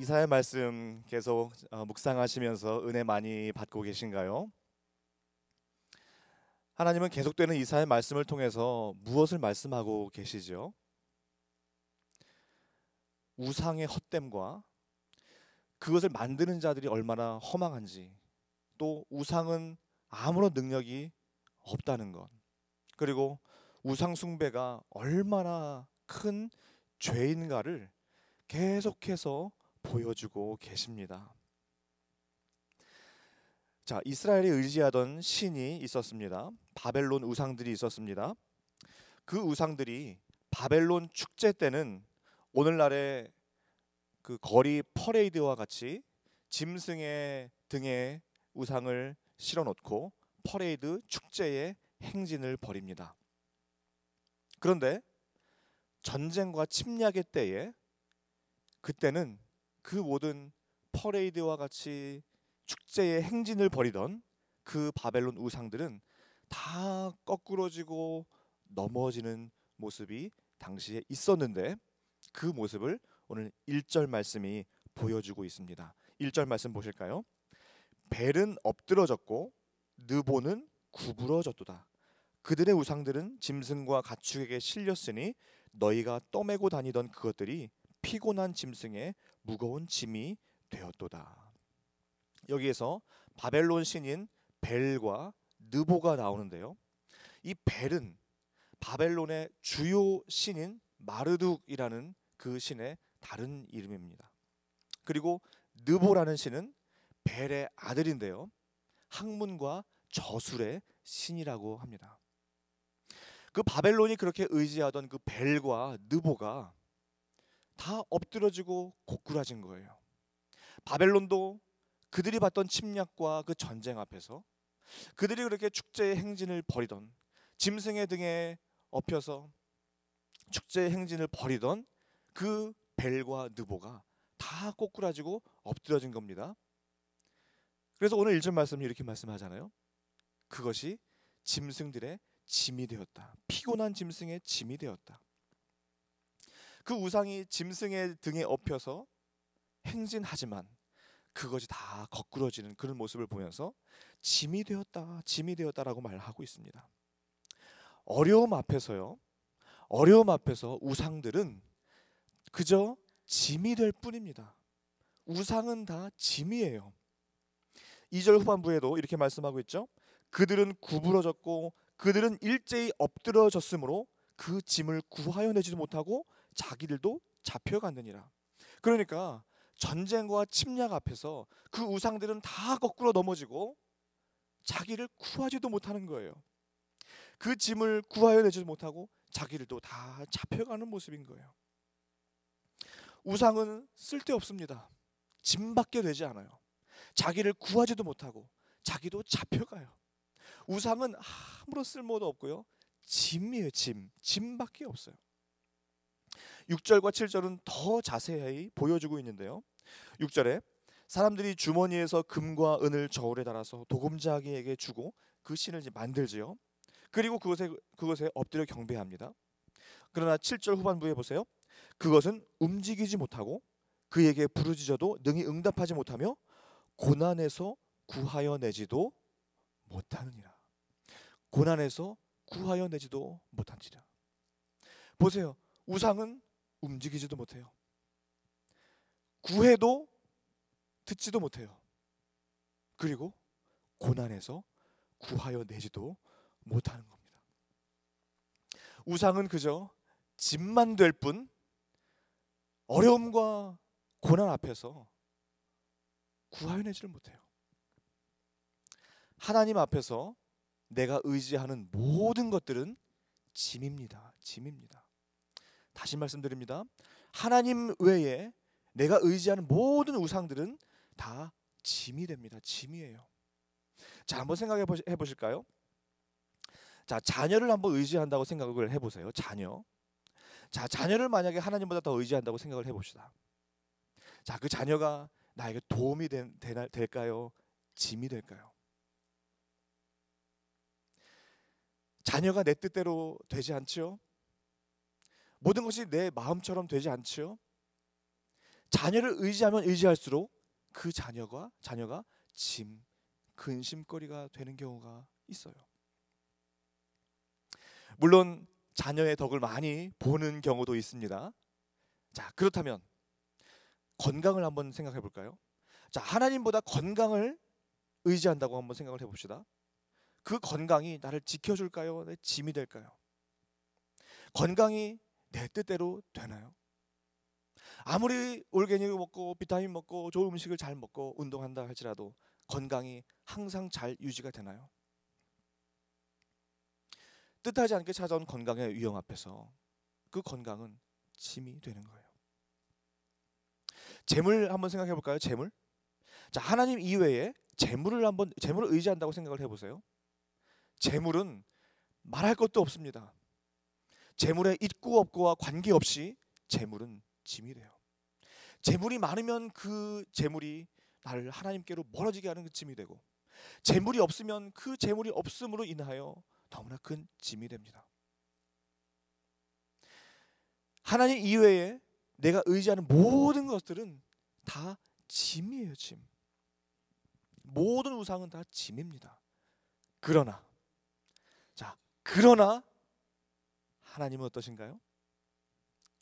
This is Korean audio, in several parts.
이사의 말씀 계속 어, 묵상하시면서 은혜 많이 받고 계신가요? 하나님은 계속되는 이사의 말씀을 통해서 무엇을 말씀하고 계시죠? 우상의 헛됨과 그것을 만드는 자들이 얼마나 허망한지 또 우상은 아무런 능력이 없다는 것 그리고 우상 숭배가 얼마나 큰 죄인가를 계속해서 보여주고 계십니다. 자, 이스라엘이 의지하던 신이 있었습니다. 바벨론 우상들이 있었습니다. 그 우상들이 바벨론 축제 때는 오늘날의 그 거리 퍼레이드와 같이 짐승의 등에 우상을 실어 놓고 퍼레이드 축제의 행진을 벌입니다. 그런데 전쟁과 침략의 때에 그때는 그 모든 퍼레이드와 같이 축제의 행진을 벌이던 그 바벨론 우상들은 다 거꾸러지고 넘어지는 모습이 당시에 있었는데 그 모습을 오늘 1절 말씀이 보여주고 있습니다. 1절 말씀 보실까요? 벨은 엎드러졌고 느보는 구부러졌도다. 그들의 우상들은 짐승과 가축에게 실렸으니 너희가 떠매고 다니던 그것들이 피곤한 짐승의 무거운 짐이 되었도다. 여기에서 바벨론 신인 벨과 느보가 나오는데요. 이 벨은 바벨론의 주요 신인 마르둑이라는 그 신의 다른 이름입니다. 그리고 느보라는 신은 벨의 아들인데요. 학문과 저술의 신이라고 합니다. 그 바벨론이 그렇게 의지하던 그 벨과 느보가 다엎드러지고 고꾸라진 거예요. 바벨론도 그들이 받던 침략과 그 전쟁 앞에서 그들이 그렇게 축제의 행진을 벌이던 짐승의 등에 엎혀서 축제의 행진을 벌이던 그 벨과 느보가 다 꼬꾸라지고 엎드려진 겁니다. 그래서 오늘 일절 말씀이 이렇게 말씀하잖아요. 그것이 짐승들의 짐이 되었다. 피곤한 짐승의 짐이 되었다. 그 우상이 짐승의 등에 업혀서 행진하지만 그것이 다 거꾸러지는 그런 모습을 보면서 짐이 되었다, 짐이 되었다라고 말하고 있습니다. 어려움 앞에서요. 어려움 앞에서 우상들은 그저 짐이 될 뿐입니다. 우상은 다 짐이에요. 2절 후반부에도 이렇게 말씀하고 있죠. 그들은 구부러졌고 그들은 일제히 엎드러졌으므로 그 짐을 구하여 내지도 못하고 자기들도 잡혀가느니라 그러니까 전쟁과 침략 앞에서 그 우상들은 다 거꾸로 넘어지고 자기를 구하지도 못하는 거예요. 그 짐을 구하여 내지 도 못하고 자기들도 다 잡혀가는 모습인 거예요. 우상은 쓸데없습니다. 짐밖에 되지 않아요. 자기를 구하지도 못하고 자기도 잡혀가요. 우상은 아무런 쓸모도 없고요. 짐이에요, 짐. 짐밖에 없어요. 6절과 7절은 더 자세히 보여주고 있는데요. 6절에 사람들이 주머니에서 금과 은을 저울에 달아서 도금자기에게 주고 그 신을 만들지요. 그리고 그것에 그것에 엎드려 경배합니다. 그러나 7절 후반부에 보세요. 그것은 움직이지 못하고 그에게 부르짖어도 능히 응답하지 못하며 고난에서 구하여 내지도 못하느니라. 고난에서 구하여 내지도 못한지라. 보세요. 우상은 움직이지도 못해요. 구해도 듣지도 못해요. 그리고 고난에서 구하여 내지도 못하는 겁니다. 우상은 그저 집만 될 뿐 어려움과 고난 앞에서 구하여 내지를 못해요. 하나님 앞에서 내가 의지하는 모든 것들은 짐입니다. 짐입니다. 다시 말씀드립니다. 하나님 외에 내가 의지하는 모든 우상들은 다 짐이 됩니다. 짐이에요. 자, 한번 생각해 보실까요? 자, 자녀를 한번 의지한다고 생각을 해 보세요. 자녀. 자, 자녀를 만약에 하나님보다 더 의지한다고 생각을 해 봅시다. 자, 그 자녀가 나에게 도움이 된, 될까요? 짐이 될까요? 자녀가 내 뜻대로 되지 않지 모든 것이 내 마음처럼 되지 않지요. 자녀를 의지하면 의지할수록 그 자녀가 자녀가 짐 근심거리가 되는 경우가 있어요. 물론 자녀의 덕을 많이 보는 경우도 있습니다. 자, 그렇다면 건강을 한번 생각해 볼까요? 자, 하나님보다 건강을 의지한다고 한번 생각을 해 봅시다. 그 건강이 나를 지켜줄까요? 내 짐이 될까요? 건강이 내 뜻대로 되나요? 아무리 올게닉 먹고 비타민 먹고 좋은 음식을 잘 먹고 운동한다 할지라도 건강이 항상 잘 유지가 되나요? 뜻하지 않게 찾아온 건강의 위험 앞에서 그 건강은 짐이 되는 거예요. 재물 한번 생각해 볼까요? 재물. 자, 하나님 이외에 재물을 한번 재물을 의지한다고 생각을 해 보세요. 재물은 말할 것도 없습니다. 재물의 있고 없고와 관계없이 재물은 짐이 돼요. 재물이 많으면 그 재물이 나를 하나님께로 멀어지게 하는 그 짐이 되고 재물이 없으면 그 재물이 없음으로 인하여 너무나 큰 짐이 됩니다. 하나님 이외에 내가 의지하는 모든 것들은 다 짐이에요, 짐. 모든 우상은 다 짐입니다. 그러나 자, 그러나 하나님은 어떠신가요?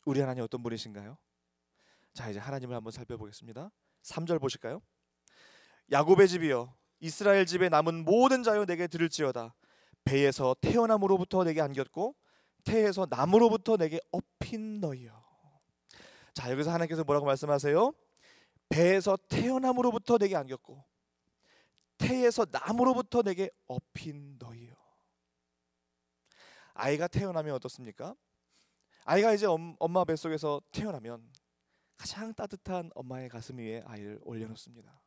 우리 하나님 어떤 분이신가요? 자, 이제 하나님을 한번 살펴보겠습니다. 3절 보실까요? 야곱의 집이여 이스라엘 집에 남은 모든 자여 내게 들을지어다 배에서 태어남으로부터 내게 안겼고 태에서 남으로부터 내게 엎인 너여자 여기서 하나님께서 뭐라고 말씀하세요? 배에서 태어남으로부터 내게 안겼고 태에서 남으로부터 내게 엎인 너희 아이가 태어나면 어떻습니까? 아이가 이제 엄마 뱃속에서 태어나면 가장 따뜻한 엄마의 가슴 위에 아이를 올려놓습니다.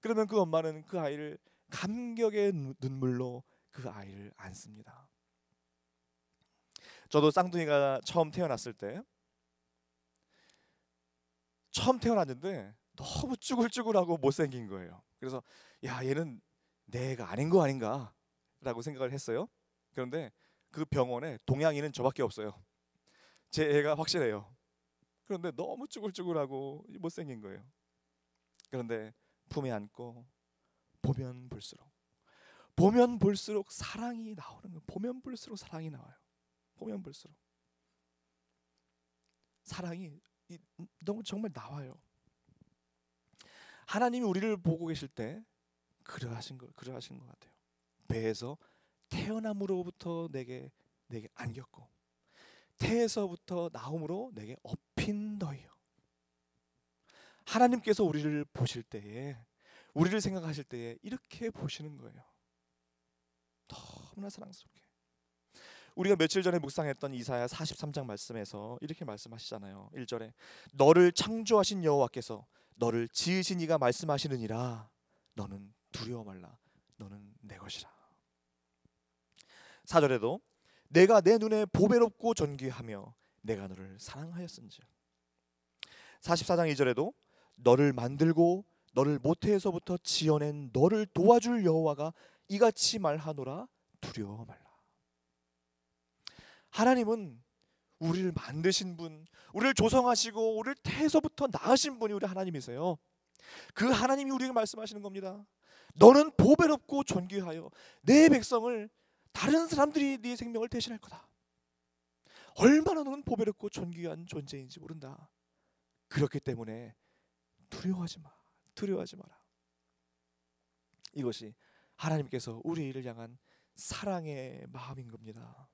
그러면 그 엄마는 그 아이를 감격의 눈물로 그 아이를 안습니다. 저도 쌍둥이가 처음 태어났을 때 처음 태어났는데 너무 쭈글쭈글하고 못생긴 거예요. 그래서 야 얘는 내가 아닌 거 아닌가라고 생각을 했어요. 그런데 그 병원에 동양인은 저밖에 없어요. 제 애가 확실해요. 그런데 너무 쭈글쭈글하고 못생긴 거예요. 그런데 품에 안고 보면 볼수록 보면 볼수록 사랑이 나오는 거예요. 보면 볼수록 사랑이 나와요. 보면 볼수록 사랑이 너무 정말 나와요. 하나님이 우리를 보고 계실 때 그러하신 거 그러하신 것 같아요. 배에서 태어남으로부터 내게 내게 안겼고 태에서부터 나옴으로 내게 업힌 너희요. 하나님께서 우리를 보실 때에 우리를 생각하실 때에 이렇게 보시는 거예요. 너무나 사랑스럽게. 우리가 며칠 전에 묵상했던 이사야 43장 말씀에서 이렇게 말씀하시잖아요. 1절에 너를 창조하신 여호와께서 너를 지으신 이가 말씀하시느니라 너는 두려워 말라 너는 내 것이라. 사절에도 내가 내 눈에 보배롭고 존귀하며 내가 너를 사랑하였은즉 44장 2절에도 너를 만들고 너를 모태에서부터 지어낸 너를 도와줄 여호와가 이같이 말하노라 두려워 말라. 하나님은 우리를 만드신 분, 우리를 조성하시고 우리를 태에서부터 낳으신 분이 우리 하나님이세요. 그 하나님이 우리에게 말씀하시는 겁니다. 너는 보배롭고 존귀하여 내 백성을 다른 사람들이 네 생명을 대신할 거다. 얼마나 너는 보배롭고 존귀한 존재인지 모른다. 그렇기 때문에 두려워하지 마. 두려워하지 마라. 이것이 하나님께서 우리를 향한 사랑의 마음인 겁니다.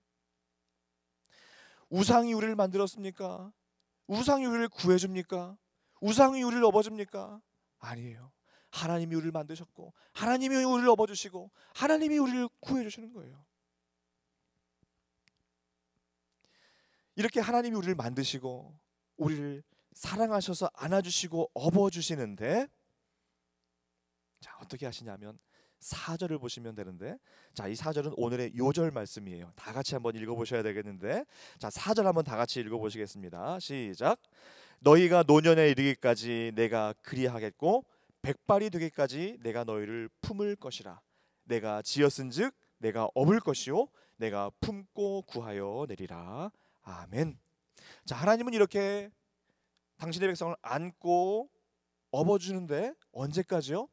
우상이 우리를 만들었습니까? 우상이 우리를 구해줍니까? 우상이 우리를 업어줍니까? 아니에요. 하나님이 우리를 만드셨고 하나님이 우리를 업어주시고 하나님이 우리를 구해주시는 거예요. 이렇게 하나님이 우리를 만드시고 우리를 사랑하셔서 안아주시고 업어주시는데 자 어떻게 하시냐면 사절을 보시면 되는데 자 이 사절은 오늘의 요절 말씀이에요. 다 같이 한번 읽어보셔야 되겠는데 자 사절 한번 다 같이 읽어보시겠습니다. 시작 너희가 노년에 이르기까지 내가 그리하겠고 백발이 되기까지 내가 너희를 품을 것이라 내가 지었은즉 내가 업을 것이요 내가 품고 구하여 내리라 아멘. 자, 하나님은 이렇게 당신의 백성을 안고 업어주는데 언제까지요?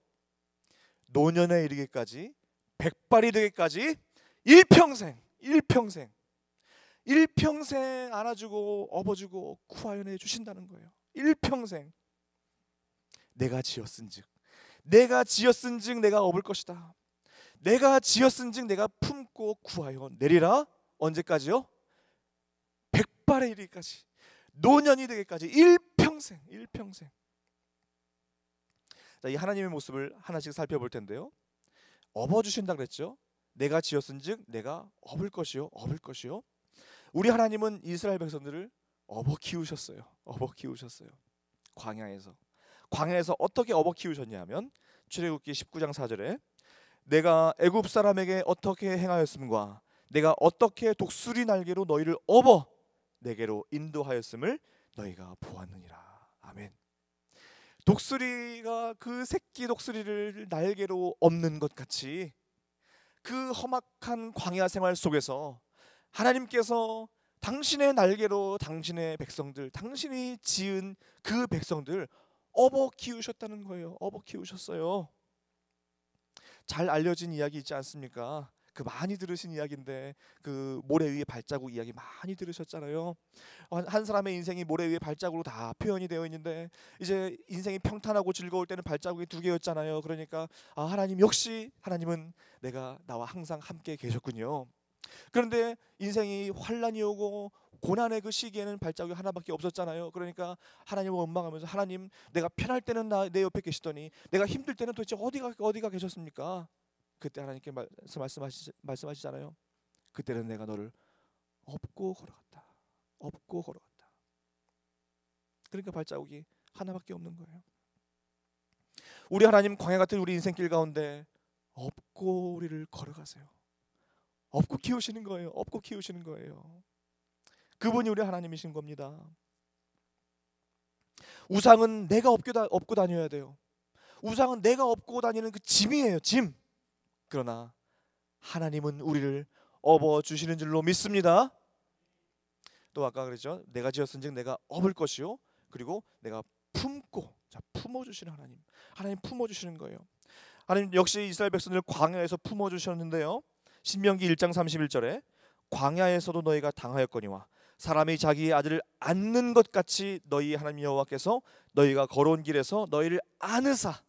노년에 이르기까지, 백발이 되기까지, 일평생, 일평생, 일평생 안아주고 업어주고 쿠아연해 주신다는 거예요. 일평생 내가 지었은즉, 내가 지었은즉 내가 업을 것이다. 내가 지었은즉 내가 품고 구하여 내리라 언제까지요? 백발에 이르기까지 노년이 되기까지 일평생 일평생 자, 이 하나님의 모습을 하나씩 살펴볼 텐데요. 업어 주신다 그랬죠. 내가 지었은즉 내가 업을 것이요 업을 것이요. 우리 하나님은 이스라엘 백성들을 업어 키우셨어요. 업어 키우셨어요. 광야에서 광야에서 어떻게 업어 키우셨냐면 출애굽기 19장 4절에 내가 애굽 사람에게 어떻게 행하였음과 내가 어떻게 독수리 날개로 너희를 업어 내게로 인도하였음을 너희가 보았느니라. 아멘. 독수리가 그 새끼 독수리를 날개로 없는 것 같이 그 험악한 광야 생활 속에서 하나님께서 당신의 날개로 당신의 백성들, 당신이 지은 그 백성들 업어 키우셨다는 거예요. 업어 키우셨어요. 잘 알려진 이야기 있지 않습니까? 그 많이 들으신 이야기인데 그 모래 위의 발자국 이야기 많이 들으셨잖아요. 한 사람의 인생이 모래 위의 발자국으로 다 표현이 되어 있는데 이제 인생이 평탄하고 즐거울 때는 발자국이 두 개였잖아요. 그러니까 아 하나님 역시 하나님은 내가 나와 항상 함께 계셨군요. 그런데 인생이 환란이 오고 고난의 그 시기에는 발자국이 하나밖에 없었잖아요. 그러니까 하나님을 원망하면서 하나님 내가 편할 때는 나, 내 옆에 계시더니 내가 힘들 때는 도대체 어디가 어디가 계셨습니까? 그때 하나님께 말씀하시, 말씀하시잖아요. 그때는 내가 너를 업고 걸어갔다. 업고 걸어갔다. 그러니까 발자국이 하나밖에 없는 거예요. 우리 하나님 광야 같은 우리 인생길 가운데 업고 우리를 걸어가세요. 업고 키우시는 거예요. 업고 키우시는 거예요. 그분이 우리 하나님이신 겁니다. 우상은 내가 업고, 다, 업고 다녀야 돼요. 우상은 내가 업고 다니는 그 짐이에요. 짐. 그러나 하나님은 우리를 업어 주시는 줄로 믿습니다. 또 아까 그랬죠. 내가 지었은즉 내가 업을 것이요. 그리고 내가 품고 자 품어 주시는 하나님. 하나님 품어 주시는 거예요. 하나님 역시 이스라엘 백성을 광야에서 품어 주셨는데요. 신명기 1장 31절에 광야에서도 너희가 당하였거니와 사람이 자기 아들을 안는 것 같이 너희 하나님 여호와께서 너희가 걸어온 길에서 너희를 안으사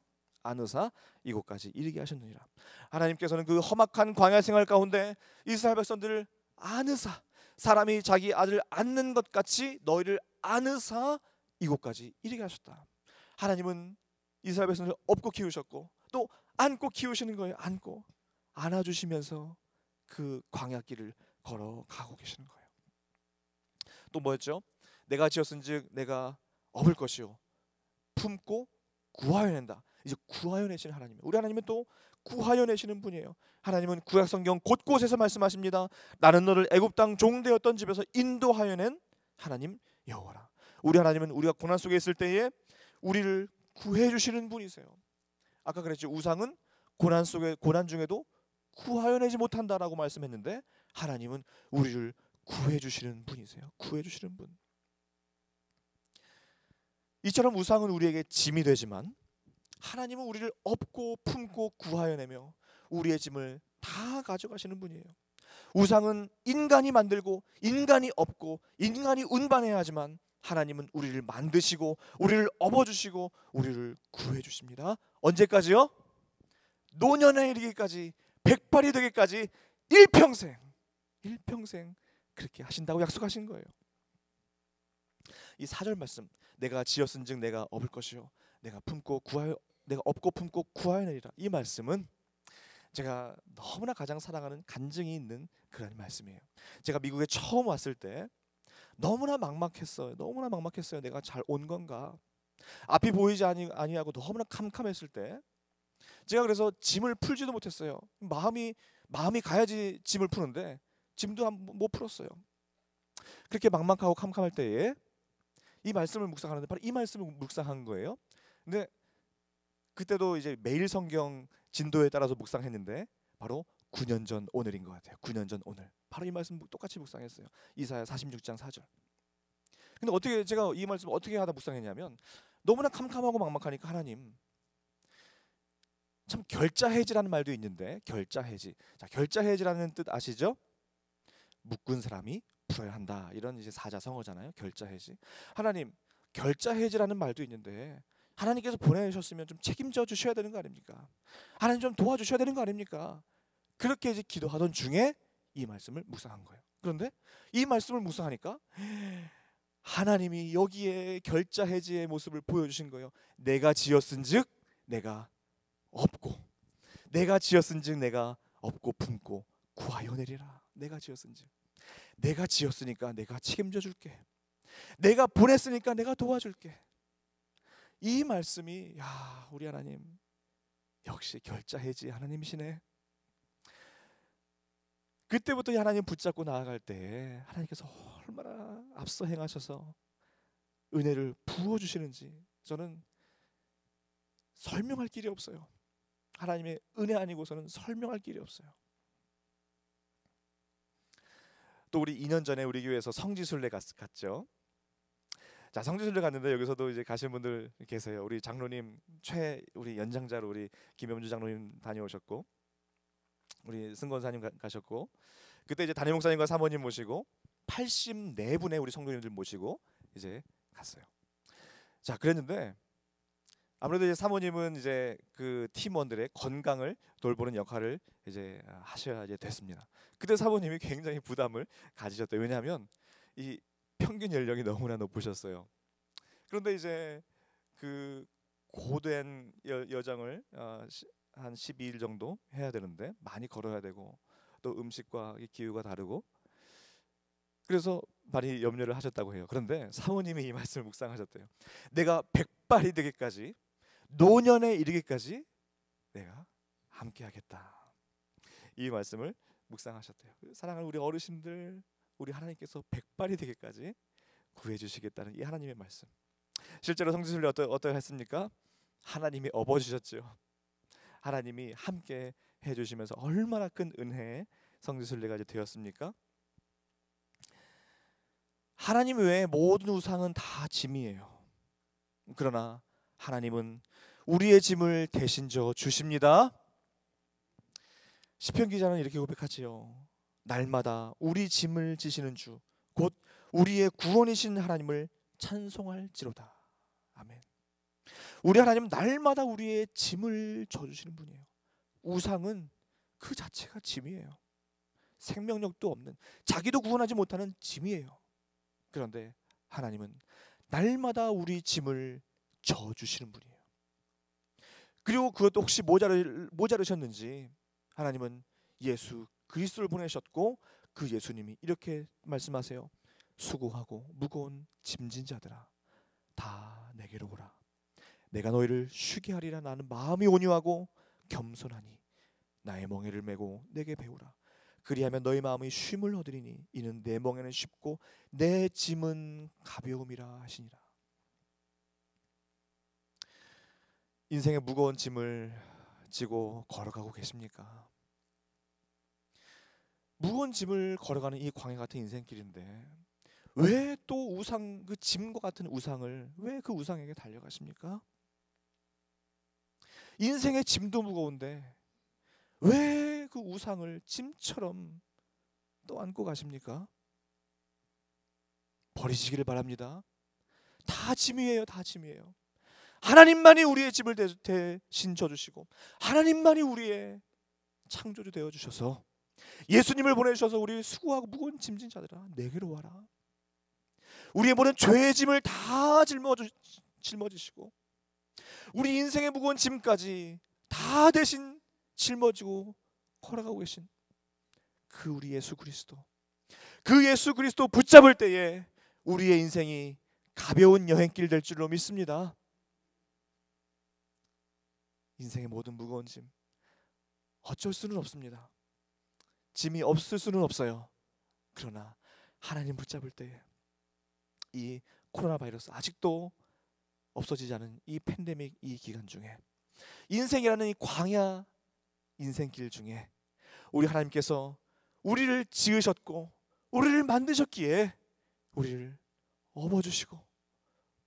않으사 이곳까지 이르게 하셨느니라. 하나님께서는 그 험악한 광야 생활 가운데 이스라엘 백성들을 안으사 사람이 자기 아들을 안는 것 같이 너희를 안으사 이곳까지 이르게 하셨다. 하나님은 이스라엘 백성을 업고 키우셨고 또 안고 키우시는 거예요. 안고 안아주시면서 그 광야길을 걸어가고 계시는 거예요. 또 뭐였죠? 내가 지었은즉 내가 업을 것이요 품고 구하여낸다. 이제 구하여 내시는 하나님. 우리 하나님은 또 구하여 내시는 분이에요. 하나님은 구약 성경 곳곳에서 말씀하십니다. 나는 너를 애굽 땅 종되었던 집에서 인도하여 낸 하나님 여호와라. 우리 하나님은 우리가 고난 속에 있을 때에 우리를 구해 주시는 분이세요. 아까 그랬죠. 우상은 고난 속에 고난 중에도 구하여 내지 못한다라고 말씀했는데 하나님은 우리를 구해 주시는 분이세요. 구해 주시는 분. 이처럼 우상은 우리에게 짐이 되지만 하나님은 우리를 업고 품고 구하여내며 우리의 짐을 다 가져가시는 분이에요. 우상은 인간이 만들고 인간이 업고 인간이 운반해야 하지만 하나님은 우리를 만드시고 우리를 업어주시고 우리를 구해주십니다. 언제까지요? 노년에 이르기까지 백발이 되기까지 일평생 일평생 그렇게 하신다고 약속하신 거예요. 이 사절 말씀 내가 지었은즉 내가 업을 것이요 내가 품고 구하여 내가 업고 품고 구하여내리라. 이 말씀은 제가 너무나 가장 사랑하는 간증이 있는 그런 말씀이에요. 제가 미국에 처음 왔을 때 너무나 막막했어요. 너무나 막막했어요. 내가 잘 온 건가? 앞이 보이지 아니, 아니하고 너무나 캄캄했을 때 제가 그래서 짐을 풀지도 못했어요. 마음이 마음이 가야지 짐을 푸는데 짐도 못 풀었어요. 그렇게 막막하고 캄캄할 때에 이 말씀을 묵상하는데 바로 이 말씀을 묵상한 거예요. 근데 그때도 이제 매일 성경 진도에 따라서 묵상했는데 바로 9년 전 오늘인 것 같아요. 9년 전 오늘. 바로 이 말씀 똑같이 묵상했어요. 이사야 46장 4절. 근데 어떻게 제가 이 말씀 어떻게 하다 묵상했냐면 너무나 캄캄하고 막막하니까 하나님 참 결자해지라는 말도 있는데 결자해지. 자, 결자해지라는 뜻 아시죠? 묶은 사람이 풀어야 한다. 이런 이제 사자성어잖아요. 결자해지. 하나님 결자해지라는 말도 있는데 하나님께서 보내셨으면 좀 책임져 주셔야 되는 거 아닙니까? 하나님 좀 도와주셔야 되는 거 아닙니까? 그렇게 이제 기도하던 중에 이 말씀을 묵상한 거예요. 그런데 이 말씀을 묵상하니까 하나님이 여기에 결자 해지의 모습을 보여주신 거예요. 내가 지었은즉 내가 없고 내가 지었은즉 내가 없고 품고 구하여 내리라. 내가 지었은즉 내가 지었으니까 내가 책임져 줄게. 내가 보냈으니까 내가 도와줄게. 이 말씀이 야 우리 하나님 역시 결자해지 하나님이시네. 그때부터 하나님 붙잡고 나아갈 때 하나님께서 얼마나 앞서 행하셔서 은혜를 부어 주시는지 저는 설명할 길이 없어요. 하나님의 은혜 아니고서는 설명할 길이 없어요. 또 우리 2년 전에 우리 교회에서 성지순례 갔죠. 자 성주순례 갔는데 여기서도 이제 가신 분들 계세요. 우리 장로님 최 우리 연장자로 우리 김현주 장로님 다녀오셨고 우리 승건사님 가, 가셨고 그때 이제 담임 목사님과 사모님 모시고 84분의 우리 성도님들 모시고 이제 갔어요. 자 그랬는데 아무래도 이제 사모님은 이제 그 팀원들의 건강을 돌보는 역할을 이제 하셔야 이제 됐습니다. 그때 사모님이 굉장히 부담을 가지셨대요. 왜냐하면 이 평균 연령이 너무나 높으셨어요. 그런데 이제 그 고된 여, 장을한 어, 12일 정도 해야 되는데 많이 걸어야 되고 또 음식과 기후가 다르고 그래서 많이 염려를 하셨다고 해요. 그런데 사모님이 이 말씀을 묵상하셨대요. 내가 백발이 되기까지 노년에 이르기까지 내가 함께하겠다. 이 말씀을 묵상하셨대요. 사랑하는 우리 어르신들 우리 하나님께서 백발이 되기까지 구해주시겠다는 이 하나님의 말씀. 실제로 성지순례 어떠 어떠했습니까? 하나님이 업어주셨죠. 하나님이 함께 해주시면서 얼마나 큰 은혜 성지순례가 되었습니까? 하나님 외에 모든 우상은 다 짐이에요. 그러나 하나님은 우리의 짐을 대신 져 주십니다. 시편 기자는 이렇게 고백하지요. 날마다 우리 짐을 지시는 주 곧 우리의 구원이신 하나님을 찬송할지로다. 아멘. 우리 하나님 날마다 우리의 짐을 져주시는 분이에요. 우상은 그 자체가 짐이에요. 생명력도 없는 자기도 구원하지 못하는 짐이에요. 그런데 하나님은 날마다 우리 짐을 져주시는 분이에요. 그리고 그것도 혹시 모자르, 모자르셨는지 하나님은 예수 그리스도를 보내셨고 그 예수님이 이렇게 말씀하세요. 수고하고 무거운 짐진 자들아 다 내게로 오라. 내가 너희를 쉬게 하리라 나는 마음이 온유하고 겸손하니 나의 멍에를 메고 내게 배우라. 그리하면 너희 마음이 쉼을 얻으리니 이는 내 멍에는 쉽고 내 짐은 가벼움이라 하시니라. 인생의 무거운 짐을 지고 걸어가고 계십니까? 무거운 짐을 걸어가는 이광해 같은 인생길인데 왜 또 우상 그 짐과 같은 우상을 왜 그 우상에게 달려가십니까? 인생의 짐도 무거운데 왜 그 우상을 짐처럼 또 안고 가십니까? 버리시기를 바랍니다. 다 짐이에요, 다 짐이에요. 하나님만이 우리의 집을 대신 져주시고 하나님만이 우리의 창조주 되어 주셔서 예수님을 보내셔서 우리 수고하고 무거운 짐진 자들아 내게로 와라. 우리의 모든 죄의 짐을 다 짊어주, 짊어지시고 우리 인생의 무거운 짐까지 다 대신 짊어지고 걸어가고 계신 그 우리 예수 그리스도. 그 예수 그리스도 붙잡을 때에 우리의 인생이 가벼운 여행길 될 줄로 믿습니다. 인생의 모든 무거운 짐 어쩔 수는 없습니다. 짐이 없을 수는 없어요. 그러나 하나님 붙잡을 때 이 코로나 바이러스 아직도 없어지지 않은 이 팬데믹 이 기간 중에 인생이라는 이 광야 인생길 중에 우리 하나님께서 우리를 지으셨고 우리를 만드셨기에 우리를 업어주시고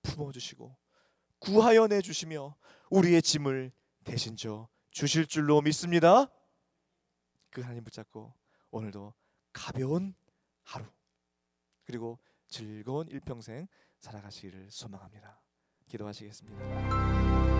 품어주시고 구하여 내주시며 우리의 짐을 대신 져 주실 줄로 믿습니다. 그 하나님 붙잡고 오늘도 가벼운 하루 그리고 즐거운 일평생 살아가시기를 소망합니다. 기도하시겠습니다.